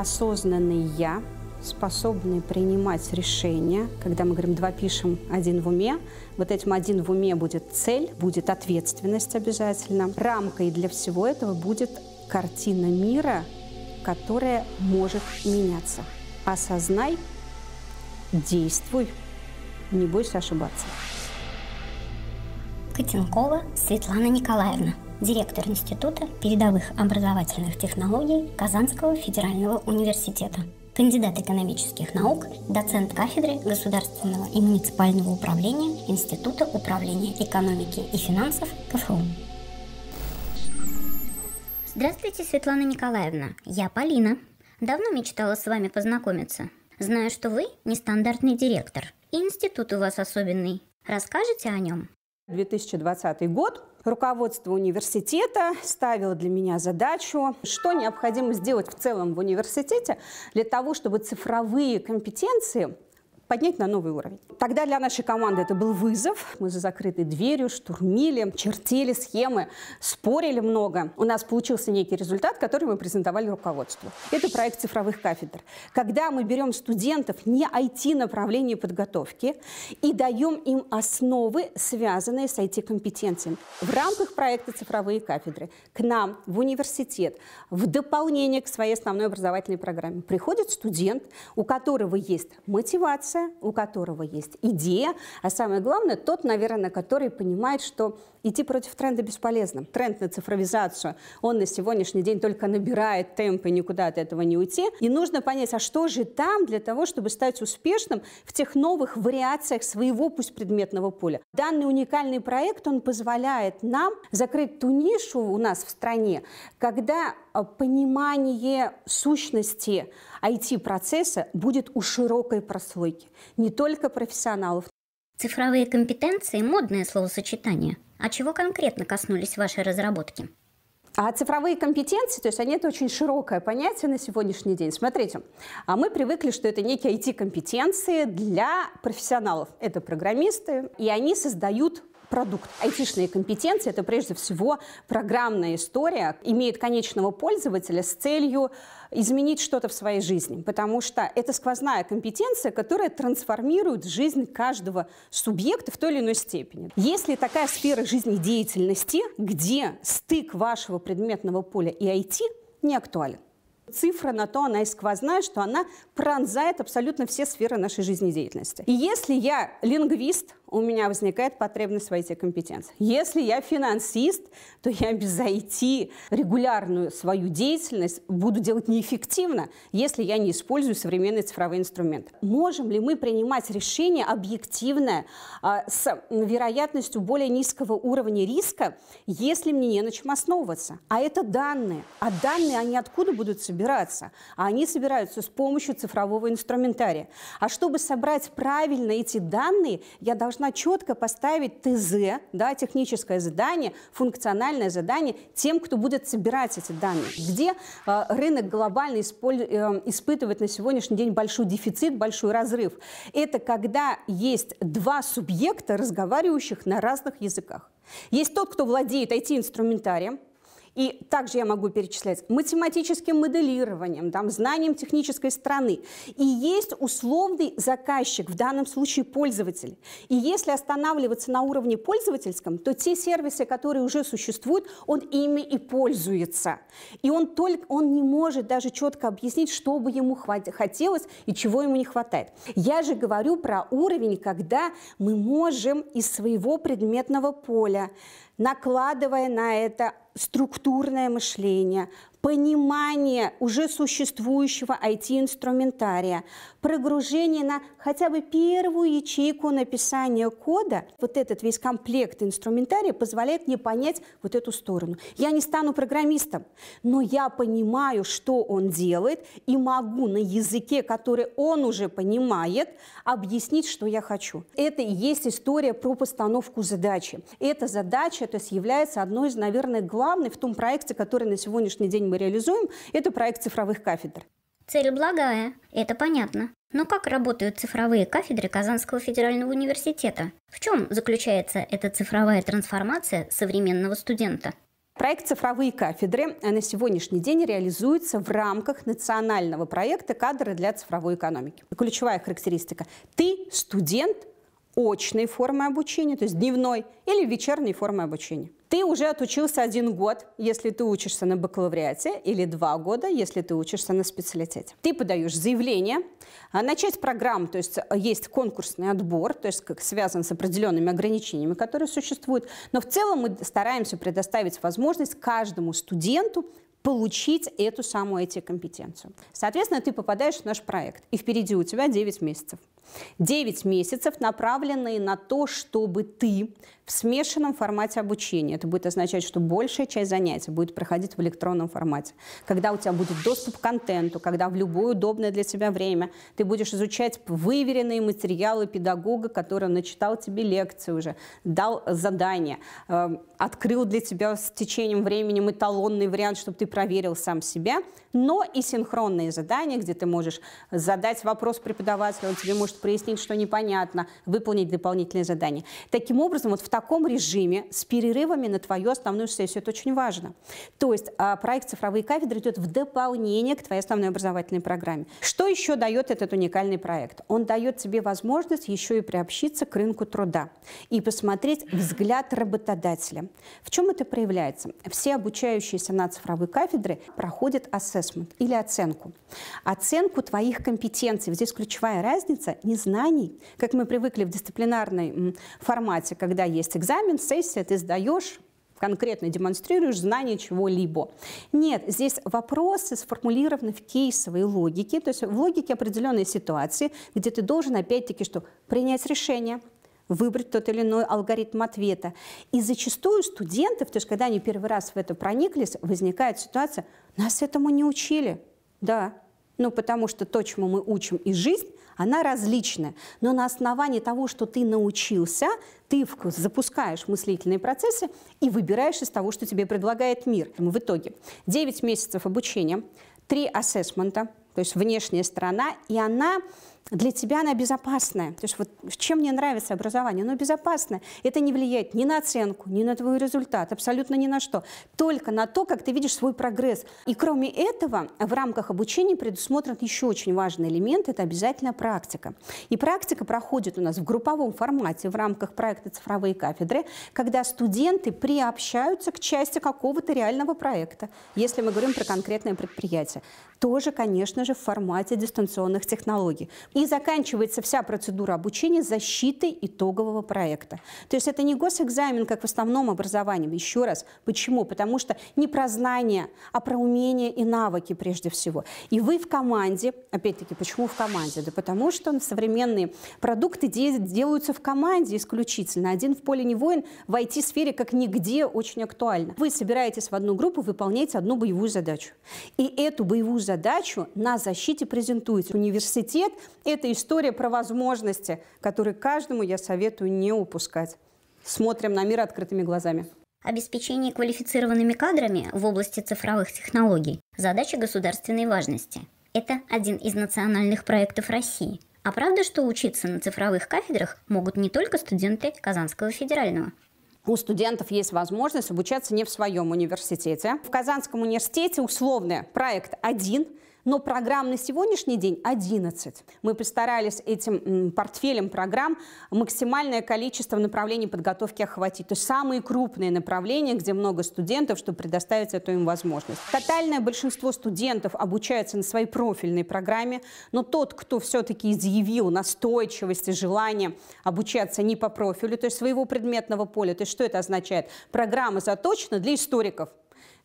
осознанный я, способный принимать решения, когда мы говорим «два пишем, один в уме», вот этим «один в уме» будет цель, будет ответственность обязательно. Рамкой для всего этого будет картина мира, которая может меняться. Осознай, действуй, не бойся ошибаться. Котенкова Светлана Николаевна директор Института передовых образовательных технологий Казанского федерального университета, кандидат экономических наук, доцент кафедры государственного и муниципального управления Института управления экономики и финансов КФУ. Здравствуйте, Светлана Николаевна. Я Полина. Давно мечтала с вами познакомиться. Знаю, что вы нестандартный директор. И институт у вас особенный. Расскажите о нем? 2020 год руководство университета ставило для меня задачу, что необходимо сделать в целом в университете для того, чтобы цифровые компетенции поднять на новый уровень. Тогда для нашей команды это был вызов. Мы за закрытой дверью штурмили, чертили схемы, спорили много. У нас получился некий результат, который мы презентовали руководству. Это проект цифровых кафедр. Когда мы берем студентов не IT-направления подготовки и даем им основы, связанные с IT-компетенциями. В рамках проекта «Цифровые кафедры» к нам в университет в дополнение к своей основной образовательной программе приходит студент, у которого есть мотивация, сердце, у которого есть идея, а самое главное, тот, наверное, который понимает, что идти против тренда бесполезно. Тренд на цифровизацию, он на сегодняшний день только набирает темп и никуда от этого не уйти. И нужно понять, а что же там для того, чтобы стать успешным в тех новых вариациях своего, пусть предметного поля. Данный уникальный проект, он позволяет нам закрыть ту нишу у нас в стране, когда а, понимание сущности IT-процесса будет у широкой прослойки, не только профессионалов. Цифровые компетенции – модное словосочетание. А чего конкретно коснулись ваши разработки? А цифровые компетенции, то есть они это очень широкое понятие на сегодняшний день. Смотрите, а мы привыкли, что это некие IT-компетенции для профессионалов. Это программисты, и они создают продукт. Айтишные компетенции – это прежде всего программная история, имеет конечного пользователя с целью изменить что-то в своей жизни, потому что это сквозная компетенция, которая трансформирует жизнь каждого субъекта в той или иной степени. Если такая сфера жизнедеятельности, где стык вашего предметного поля и IT не актуален, Цифра на то, она и сквозная, что она пронзает абсолютно все сферы нашей жизнедеятельности. И если я лингвист, у меня возникает потребность в IT-компетенции. Если я финансист, то я без IT регулярную свою деятельность буду делать неэффективно, если я не использую современные цифровые инструменты. Можем ли мы принимать решение объективное а, с вероятностью более низкого уровня риска, если мне не на чем основываться? А это данные. А данные, они откуда будут собираться? А они собираются с помощью цифрового инструментария. А чтобы собрать правильно эти данные, я должна должна четко поставить ТЗ, да, техническое задание, функциональное задание тем, кто будет собирать эти данные. Где э, рынок глобально исполь, э, испытывает на сегодняшний день большой дефицит, большой разрыв? Это когда есть два субъекта, разговаривающих на разных языках. Есть тот, кто владеет IT-инструментарием, и также я могу перечислять математическим моделированием, там, знанием технической страны. И есть условный заказчик, в данном случае пользователь. И если останавливаться на уровне пользовательском, то те сервисы, которые уже существуют, он ими и пользуется. И он, только, он не может даже четко объяснить, что бы ему хотелось и чего ему не хватает. Я же говорю про уровень, когда мы можем из своего предметного поля, накладывая на это структурное мышление, понимание уже существующего IT-инструментария, прогружение на хотя бы первую ячейку написания кода, вот этот весь комплект инструментария позволяет мне понять вот эту сторону. Я не стану программистом, но я понимаю, что он делает, и могу на языке, который он уже понимает, объяснить, что я хочу. Это и есть история про постановку задачи. Эта задача то есть, является одной из, наверное, главной в том проекте, который на сегодняшний день мы мы реализуем, это проект цифровых кафедр. Цель благая, это понятно. Но как работают цифровые кафедры Казанского федерального университета? В чем заключается эта цифровая трансформация современного студента? Проект «Цифровые кафедры» на сегодняшний день реализуется в рамках национального проекта «Кадры для цифровой экономики». Ключевая характеристика – ты студент очной формы обучения, то есть дневной или вечерней формы обучения. Ты уже отучился один год, если ты учишься на бакалавриате, или два года, если ты учишься на специалитете. Ты подаешь заявление, а, начать программу, то есть а, есть конкурсный отбор, то есть как связан с определенными ограничениями, которые существуют, но в целом мы стараемся предоставить возможность каждому студенту получить эту самую IT-компетенцию. Соответственно, ты попадаешь в наш проект, и впереди у тебя 9 месяцев. 9 месяцев, направленные на то, чтобы ты в смешанном формате обучения, это будет означать, что большая часть занятий будет проходить в электронном формате, когда у тебя будет доступ к контенту, когда в любое удобное для тебя время ты будешь изучать выверенные материалы педагога, который начитал тебе лекции уже, дал задание, эм, открыл для тебя с течением времени эталонный вариант, чтобы ты проверил сам себя, но и синхронные задания, где ты можешь задать вопрос преподавателю, он тебе может может прояснить, что непонятно, выполнить дополнительные задания. Таким образом, вот в таком режиме с перерывами на твою основную сессию, это очень важно. То есть а, проект «Цифровые кафедры» идет в дополнение к твоей основной образовательной программе. Что еще дает этот уникальный проект? Он дает тебе возможность еще и приобщиться к рынку труда и посмотреть взгляд работодателя. В чем это проявляется? Все обучающиеся на цифровой кафедре проходят ассессмент или оценку. Оценку твоих компетенций. Здесь ключевая разница незнаний, как мы привыкли в дисциплинарной формате, когда есть экзамен, сессия, ты сдаешь, конкретно демонстрируешь знание чего-либо. Нет, здесь вопросы сформулированы в кейсовой логике, то есть в логике определенной ситуации, где ты должен опять-таки что принять решение, выбрать тот или иной алгоритм ответа. И зачастую студентов, то есть когда они первый раз в это прониклись, возникает ситуация, нас этому не учили. Да, ну, потому что то, чему мы учим, и жизнь, она различная, Но на основании того, что ты научился, ты запускаешь мыслительные процессы и выбираешь из того, что тебе предлагает мир. В итоге 9 месяцев обучения, 3 ассессмента, то есть внешняя сторона, и она для тебя она безопасная. То есть вот чем мне нравится образование? Оно безопасное. Это не влияет ни на оценку, ни на твой результат, абсолютно ни на что. Только на то, как ты видишь свой прогресс. И кроме этого, в рамках обучения предусмотрен еще очень важный элемент – это обязательно практика. И практика проходит у нас в групповом формате в рамках проекта «Цифровые кафедры», когда студенты приобщаются к части какого-то реального проекта, если мы говорим про конкретное предприятие. Тоже, конечно же, в формате дистанционных технологий и заканчивается вся процедура обучения защиты итогового проекта. То есть это не госэкзамен, как в основном образовании. Еще раз, почему? Потому что не про знания, а про умения и навыки прежде всего. И вы в команде, опять-таки, почему в команде? Да потому что современные продукты делаются в команде исключительно. Один в поле не воин, в IT-сфере как нигде очень актуально. Вы собираетесь в одну группу, выполняете одну боевую задачу. И эту боевую задачу на защите презентуете. Университет это история про возможности, которые каждому я советую не упускать. Смотрим на мир открытыми глазами. Обеспечение квалифицированными кадрами в области цифровых технологий – задача государственной важности. Это один из национальных проектов России. А правда, что учиться на цифровых кафедрах могут не только студенты Казанского федерального? у студентов есть возможность обучаться не в своем университете. В Казанском университете условный проект один но программ на сегодняшний день 11. Мы постарались этим портфелем программ максимальное количество направлений подготовки охватить, то есть самые крупные направления, где много студентов, чтобы предоставить эту им возможность. Тотальное большинство студентов обучаются на своей профильной программе, но тот, кто все-таки изъявил настойчивость и желание обучаться не по профилю, то есть своего предметного поля, то есть что это означает? Программа заточена для историков,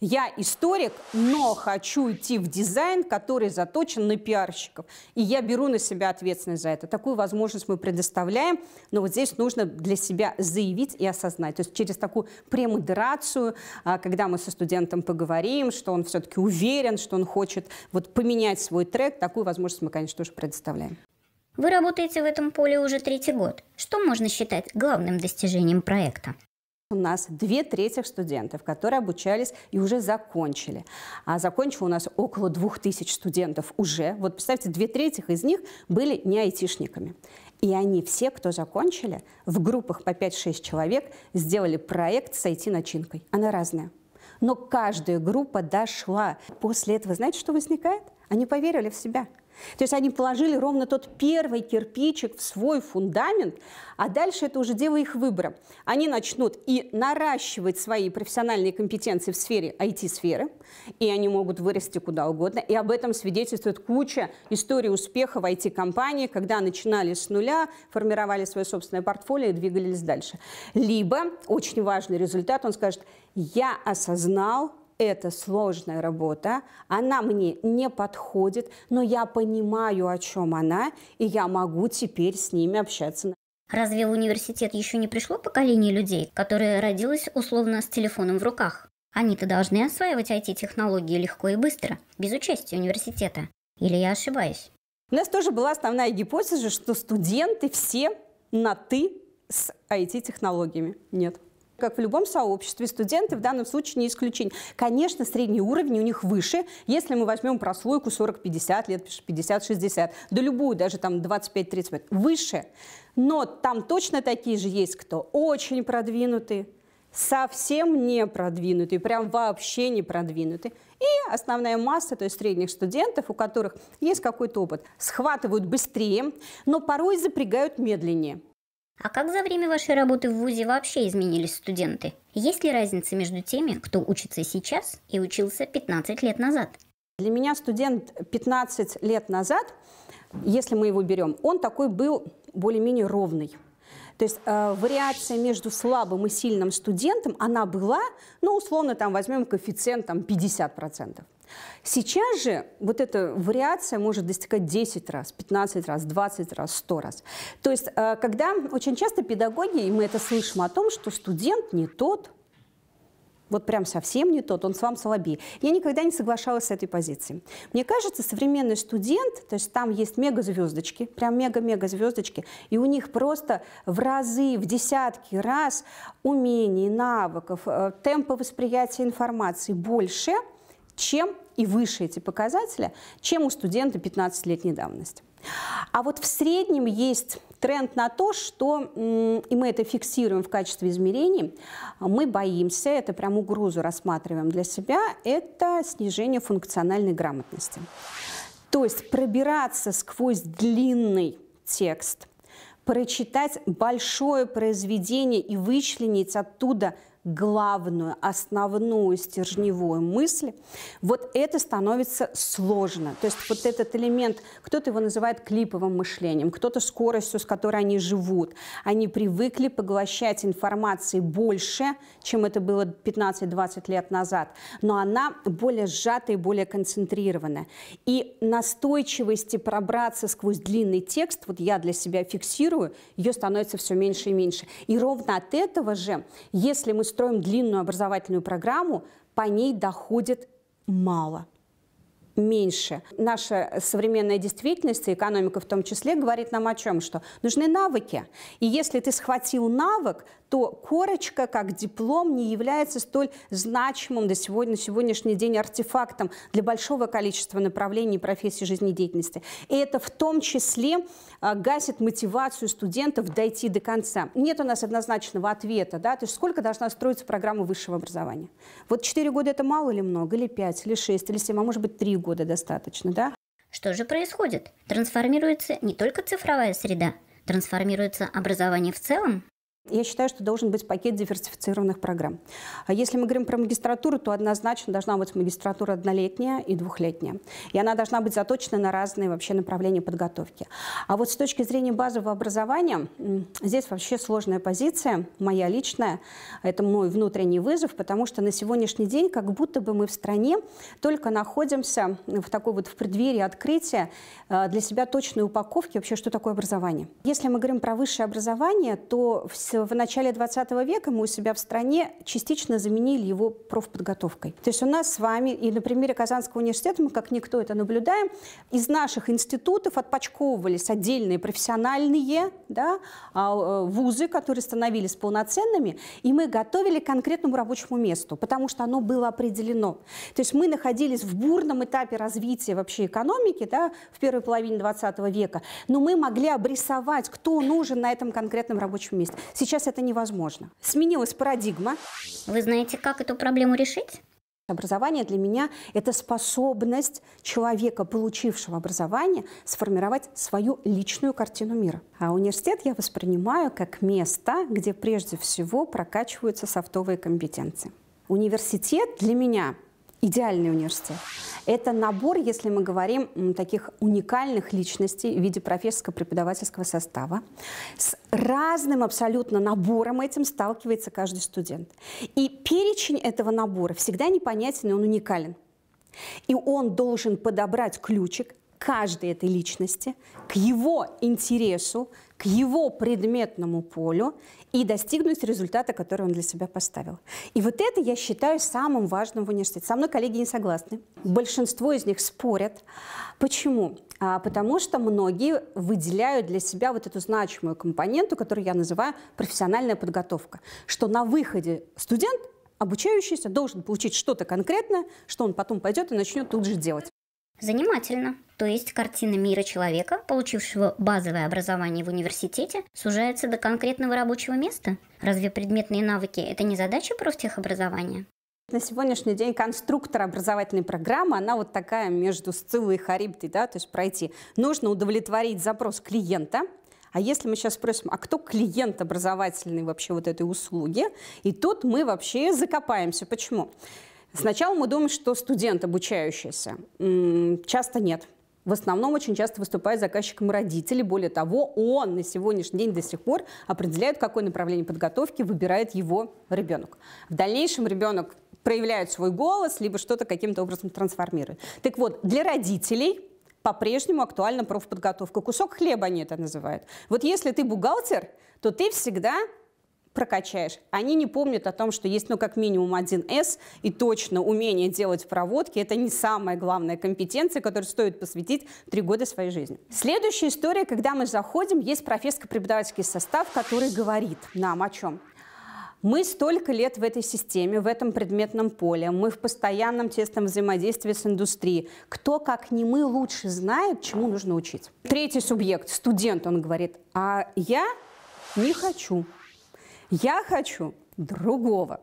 я историк, но хочу идти в дизайн, который заточен на пиарщиков. И я беру на себя ответственность за это. Такую возможность мы предоставляем, но вот здесь нужно для себя заявить и осознать. То есть через такую премудрацию, а, когда мы со студентом поговорим, что он все-таки уверен, что он хочет вот поменять свой трек, такую возможность мы, конечно, тоже предоставляем. Вы работаете в этом поле уже третий год. Что можно считать главным достижением проекта? У нас две трети студентов, которые обучались и уже закончили. А закончило у нас около двух тысяч студентов уже. Вот представьте, две трети из них были не айтишниками. И они все, кто закончили, в группах по 5-6 человек сделали проект с IT-начинкой. Она разная. Но каждая группа дошла. После этого знаете, что возникает? Они поверили в себя – то есть они положили ровно тот первый кирпичик в свой фундамент, а дальше это уже дело их выбора. Они начнут и наращивать свои профессиональные компетенции в сфере IT-сферы, и они могут вырасти куда угодно, и об этом свидетельствует куча историй успеха в IT-компании, когда начинали с нуля, формировали свое собственное портфолио и двигались дальше. Либо, очень важный результат, он скажет, я осознал, это сложная работа, она мне не подходит, но я понимаю, о чем она, и я могу теперь с ними общаться. Разве в университет еще не пришло поколение людей, которое родилось условно с телефоном в руках? Они-то должны осваивать IT-технологии легко и быстро, без участия университета. Или я ошибаюсь? У нас тоже была основная гипотеза, что студенты все на «ты» с IT-технологиями. Нет. Как в любом сообществе, студенты в данном случае не исключение. Конечно, средний уровень у них выше, если мы возьмем прослойку 40-50 лет, 50-60, да любую, даже там 25-30 лет, выше. Но там точно такие же есть, кто очень продвинутые, совсем не продвинутые, прям вообще не продвинутые. И основная масса, то есть средних студентов, у которых есть какой-то опыт, схватывают быстрее, но порой запрягают медленнее. А как за время вашей работы в ВУЗе вообще изменились студенты? Есть ли разница между теми, кто учится сейчас и учился 15 лет назад? Для меня студент 15 лет назад, если мы его берем, он такой был более-менее ровный. То есть э, вариация между слабым и сильным студентом, она была, ну, условно, там, возьмем коэффициент там, 50%. Сейчас же вот эта вариация может достигать 10 раз, 15 раз, 20 раз, 100 раз. То есть э, когда очень часто педагоги, и мы это слышим о том, что студент не тот, вот прям совсем не тот, он с вам слабее. Я никогда не соглашалась с этой позицией. Мне кажется, современный студент, то есть там есть мегазвездочки, прям мега-мега звездочки, и у них просто в разы, в десятки раз умений, навыков, э, темпа восприятия информации больше, чем и выше эти показатели, чем у студента 15-летней давности. А вот в среднем есть тренд на то, что, и мы это фиксируем в качестве измерений, мы боимся, это прям угрозу рассматриваем для себя, это снижение функциональной грамотности. То есть пробираться сквозь длинный текст, прочитать большое произведение и вычленить оттуда главную, основную стержневую мысль, вот это становится сложно. То есть вот этот элемент, кто-то его называет клиповым мышлением, кто-то скоростью, с которой они живут. Они привыкли поглощать информации больше, чем это было 15-20 лет назад, но она более сжатая и более концентрированная. И настойчивости пробраться сквозь длинный текст, вот я для себя фиксирую, ее становится все меньше и меньше. И ровно от этого же, если мы строим длинную образовательную программу, по ней доходит мало меньше. Наша современная действительность, и экономика в том числе, говорит нам о чем? Что нужны навыки. И если ты схватил навык, то корочка, как диплом, не является столь значимым до сегодня, на сегодняшний день артефактом для большого количества направлений и профессий жизнедеятельности. И это в том числе а, гасит мотивацию студентов дойти до конца. Нет у нас однозначного ответа. Да? То есть сколько должна строиться программа высшего образования? Вот 4 года это мало или много? Или 5, или 6, или 7, а может быть 3 года достаточно, да? Что же происходит? Трансформируется не только цифровая среда, трансформируется образование в целом? Я считаю, что должен быть пакет диверсифицированных программ. А если мы говорим про магистратуру, то однозначно должна быть магистратура однолетняя и двухлетняя. И она должна быть заточена на разные вообще направления подготовки. А вот с точки зрения базового образования, здесь вообще сложная позиция, моя личная. Это мой внутренний вызов, потому что на сегодняшний день как будто бы мы в стране только находимся в такой вот в преддверии открытия э, для себя точной упаковки вообще, что такое образование. Если мы говорим про высшее образование, то все Э, в начале 20 века мы у себя в стране частично заменили его профподготовкой. То есть у нас с вами, и на примере Казанского университета мы как никто это наблюдаем, из наших институтов отпочковывались отдельные профессиональные да, а, э, вузы, которые становились полноценными, и мы готовили к конкретному рабочему месту, потому что оно было определено. То есть мы находились в бурном этапе развития вообще экономики да, в первой половине 20 века, но мы могли обрисовать, кто нужен на этом конкретном рабочем месте. Сейчас это невозможно. Сменилась парадигма. Вы знаете, как эту проблему решить? Образование для меня – это способность человека, получившего образование, сформировать свою личную картину мира. А университет я воспринимаю как место, где прежде всего прокачиваются софтовые компетенции. Университет для меня идеальный университет. Это набор, если мы говорим, таких уникальных личностей в виде профессорского преподавательского состава. С разным абсолютно набором этим сталкивается каждый студент. И перечень этого набора всегда непонятен, и он уникален. И он должен подобрать ключик каждой этой личности к его интересу, к его предметному полю и достигнуть результата, который он для себя поставил. И вот это я считаю самым важным в университете. Со мной коллеги не согласны. Большинство из них спорят. Почему? А, потому что многие выделяют для себя вот эту значимую компоненту, которую я называю профессиональная подготовка, что на выходе студент, обучающийся, должен получить что-то конкретное, что он потом пойдет и начнет тут же делать. Занимательно. То есть картина мира человека, получившего базовое образование в университете, сужается до конкретного рабочего места? Разве предметные навыки – это не задача профтехобразования? На сегодняшний день конструктор образовательной программы, она вот такая между Сциллой и Харибдой, да, то есть пройти. Нужно удовлетворить запрос клиента, а если мы сейчас спросим, а кто клиент образовательной вообще вот этой услуги, и тут мы вообще закопаемся. Почему? Сначала мы думаем, что студент обучающийся. Часто нет. В основном очень часто выступают заказчиком родители. Более того, он на сегодняшний день до сих пор определяет, какое направление подготовки выбирает его ребенок. В дальнейшем ребенок проявляет свой голос, либо что-то каким-то образом трансформирует. Так вот, для родителей по-прежнему актуальна профподготовка. Кусок хлеба они это называют. Вот если ты бухгалтер, то ты всегда прокачаешь. Они не помнят о том, что есть, ну, как минимум один S и точно умение делать проводки – это не самая главная компетенция, которой стоит посвятить три года своей жизни. Следующая история, когда мы заходим, есть профессорско-преподавательский состав, который говорит нам о чем? Мы столько лет в этой системе, в этом предметном поле, мы в постоянном тесном взаимодействии с индустрией. Кто, как не мы, лучше знает, чему нужно учить. Третий субъект, студент, он говорит, а я не хочу я хочу другого.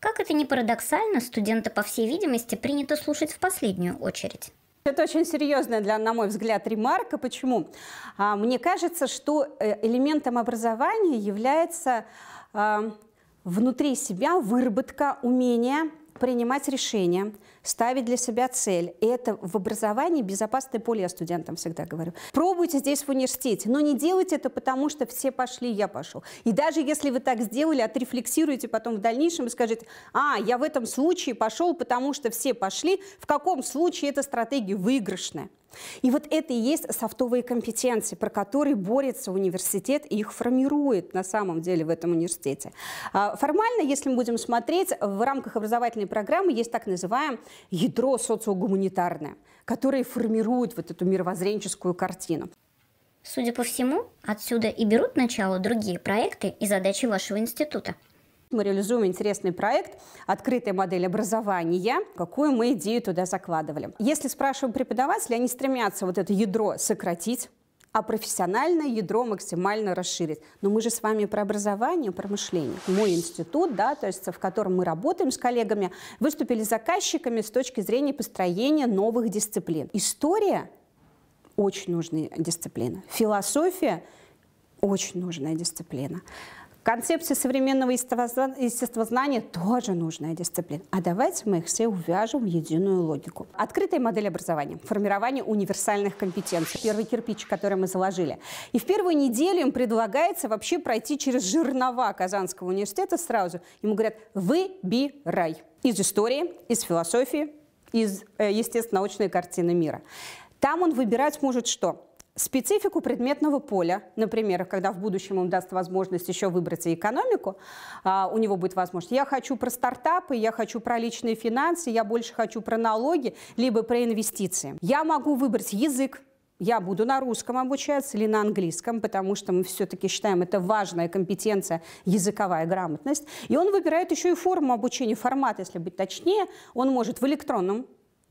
Как это не парадоксально, студента, по всей видимости, принято слушать в последнюю очередь. Это очень серьезная, для, на мой взгляд, ремарка. Почему? А, мне кажется, что э, элементом образования является а, внутри себя выработка умения принимать решения, ставить для себя цель. И это в образовании безопасное поле, я студентам всегда говорю. Пробуйте здесь в университете, но не делайте это потому, что все пошли, я пошел. И даже если вы так сделали, отрефлексируете потом в дальнейшем и скажете, а, я в этом случае пошел, потому что все пошли, в каком случае эта стратегия выигрышная? И вот это и есть софтовые компетенции, про которые борется университет и их формирует на самом деле в этом университете. А, формально, если мы будем смотреть, в рамках образовательной программы есть так называемое ядро социогуманитарное, которое формирует вот эту мировоззренческую картину. Судя по всему, отсюда и берут начало другие проекты и задачи вашего института – мы реализуем интересный проект «Открытая модель образования», какую мы идею туда закладывали. Если спрашиваем преподавателей, они стремятся вот это ядро сократить, а профессиональное ядро максимально расширить. Но мы же с вами про образование, про мышление. Мой институт, да, то есть в котором мы работаем с коллегами, выступили заказчиками с точки зрения построения новых дисциплин. История – очень нужная дисциплина. Философия – очень нужная дисциплина. Концепция современного естествознания тоже нужная дисциплина. А давайте мы их все увяжем в единую логику. Открытая модель образования, формирование универсальных компетенций. Первый кирпич, который мы заложили. И в первую неделю им предлагается вообще пройти через жернова Казанского университета сразу. Ему говорят, выбирай из истории, из философии, из, э, естественно, научной картины мира. Там он выбирать может что? специфику предметного поля. Например, когда в будущем им даст возможность еще выбрать и экономику, а, у него будет возможность. Я хочу про стартапы, я хочу про личные финансы, я больше хочу про налоги, либо про инвестиции. Я могу выбрать язык, я буду на русском обучаться или на английском, потому что мы все-таки считаем это важная компетенция, языковая грамотность. И он выбирает еще и форму обучения, формат, если быть точнее. Он может в электронном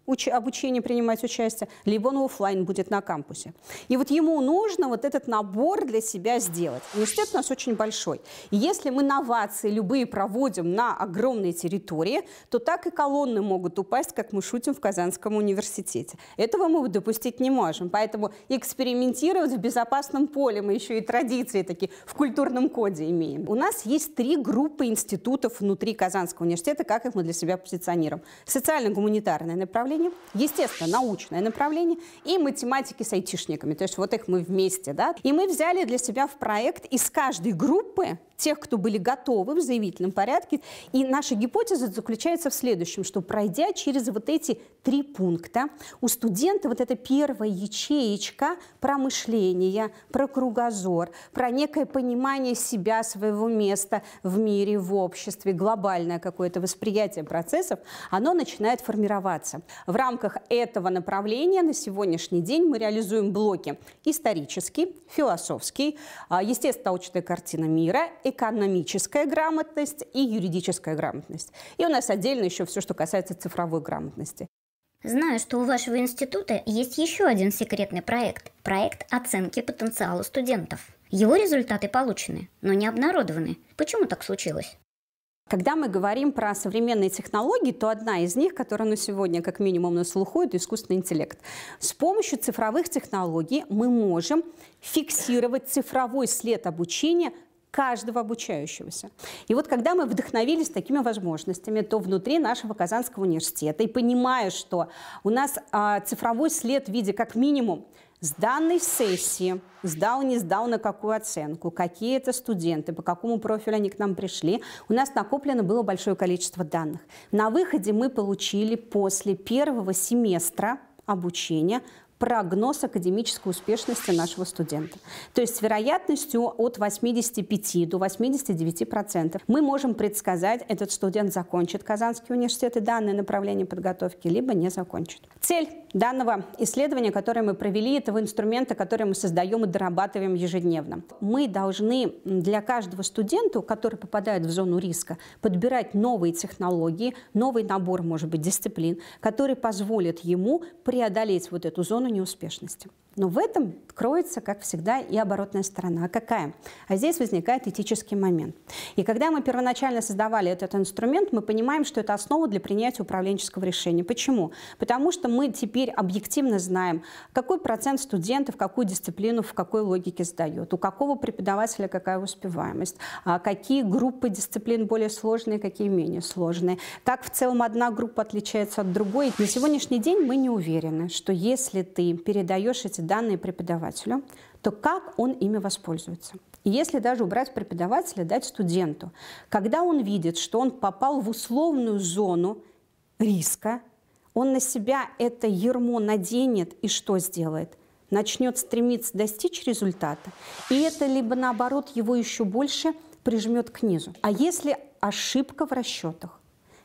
уч- обучении принимать участие, либо он офлайн будет на кампусе. И вот ему нужно вот этот набор для себя сделать. Университет у нас очень большой. И если мы новации любые проводим на огромной территории, то так и колонны могут упасть, как мы шутим в Казанском университете. Этого мы допустить не можем. Поэтому экспериментировать в безопасном поле мы еще и традиции такие в культурном коде имеем. У нас есть три группы институтов внутри Казанского университета, как их мы для себя позиционируем. Социально-гуманитарное направление, направление, естественно, научное направление, и математики с айтишниками. То есть вот их мы вместе, да. И мы взяли для себя в проект из каждой группы тех, кто были готовы в заявительном порядке. И наша гипотеза заключается в следующем, что пройдя через вот эти три пункта, у студента вот эта первая ячеечка про мышление, про кругозор, про некое понимание себя, своего места в мире, в обществе, глобальное какое-то восприятие процессов, оно начинает формироваться. В рамках этого направления на сегодняшний день мы реализуем блоки исторический, философский, а, естественно, точная картина мира, экономическая грамотность и юридическая грамотность. И у нас отдельно еще все, что касается цифровой грамотности. Знаю, что у вашего института есть еще один секретный проект – проект оценки потенциала студентов. Его результаты получены, но не обнародованы. Почему так случилось? Когда мы говорим про современные технологии, то одна из них, которая на сегодня как минимум на слуху, это искусственный интеллект. С помощью цифровых технологий мы можем фиксировать цифровой след обучения каждого обучающегося. И вот когда мы вдохновились такими возможностями, то внутри нашего Казанского университета, и понимая, что у нас а, цифровой след в виде как минимум с данной сессии, сдал, не сдал, на какую оценку, какие это студенты, по какому профилю они к нам пришли, у нас накоплено было большое количество данных. На выходе мы получили после первого семестра обучения прогноз академической успешности нашего студента. То есть с вероятностью от 85 до 89% процентов мы можем предсказать, этот студент закончит Казанский университет и данное направление подготовки, либо не закончит. Цель данного исследования, которое мы провели, этого инструмента, который мы создаем и дорабатываем ежедневно. Мы должны для каждого студента, который попадает в зону риска, подбирать новые технологии, новый набор, может быть, дисциплин, который позволит ему преодолеть вот эту зону неуспешности. Но в этом кроется, как всегда, и оборотная сторона. А какая? А здесь возникает этический момент. И когда мы первоначально создавали этот инструмент, мы понимаем, что это основа для принятия управленческого решения. Почему? Потому что мы теперь объективно знаем, какой процент студентов, какую дисциплину, в какой логике сдают, у какого преподавателя какая успеваемость, а какие группы дисциплин более сложные, какие менее сложные. Как в целом одна группа отличается от другой. На сегодняшний день мы не уверены, что если ты передаешь эти данные преподавателю, то как он ими воспользуется? И если даже убрать преподавателя, дать студенту, когда он видит, что он попал в условную зону риска, он на себя это ермо наденет и что сделает? Начнет стремиться достичь результата, и это либо наоборот его еще больше прижмет к низу. А если ошибка в расчетах?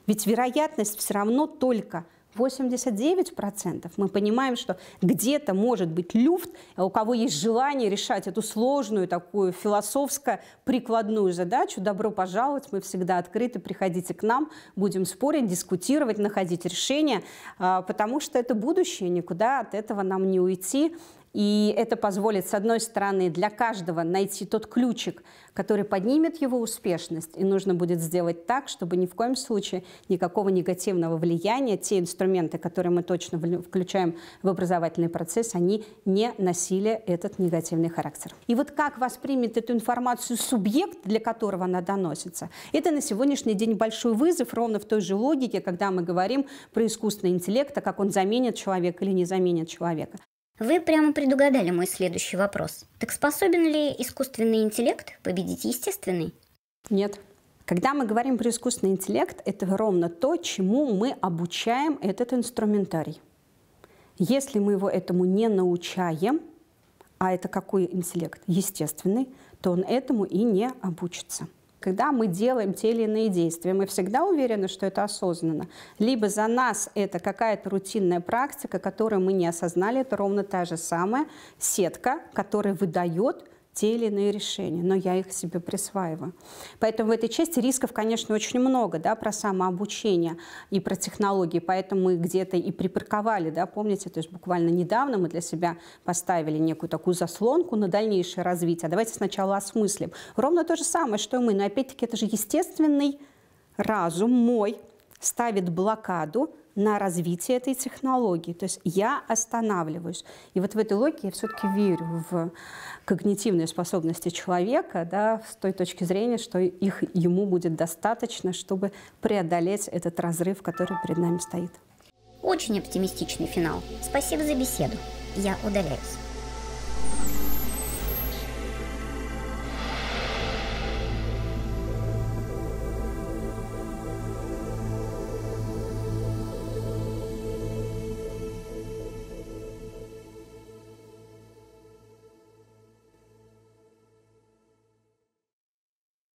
Ведь вероятность все равно только 89% мы понимаем, что где-то может быть люфт, а у кого есть желание решать эту сложную такую философско-прикладную задачу, добро пожаловать, мы всегда открыты, приходите к нам, будем спорить, дискутировать, находить решения, а, потому что это будущее, никуда от этого нам не уйти. И это позволит, с одной стороны, для каждого найти тот ключик, который поднимет его успешность. И нужно будет сделать так, чтобы ни в коем случае никакого негативного влияния, те инструменты, которые мы точно включаем в образовательный процесс, они не носили этот негативный характер. И вот как воспримет эту информацию субъект, для которого она доносится, это на сегодняшний день большой вызов, ровно в той же логике, когда мы говорим про искусственный интеллект, а как он заменит человека или не заменит человека. Вы прямо предугадали мой следующий вопрос. Так способен ли искусственный интеллект победить естественный? Нет. Когда мы говорим про искусственный интеллект, это ровно то, чему мы обучаем этот инструментарий. Если мы его этому не научаем, а это какой интеллект? Естественный, то он этому и не обучится когда мы делаем те или иные действия. Мы всегда уверены, что это осознанно. Либо за нас это какая-то рутинная практика, которую мы не осознали, это ровно та же самая сетка, которая выдает те или иные решения, но я их себе присваиваю. Поэтому в этой части рисков, конечно, очень много, да, про самообучение и про технологии, поэтому мы где-то и припарковали, да, помните, то есть буквально недавно мы для себя поставили некую такую заслонку на дальнейшее развитие. Давайте сначала осмыслим. Ровно то же самое, что и мы, но опять-таки это же естественный разум мой ставит блокаду на развитие этой технологии. То есть я останавливаюсь. И вот в этой логике я все-таки верю в когнитивные способности человека да, с той точки зрения, что их ему будет достаточно, чтобы преодолеть этот разрыв, который перед нами стоит. Очень оптимистичный финал. Спасибо за беседу. Я удаляюсь.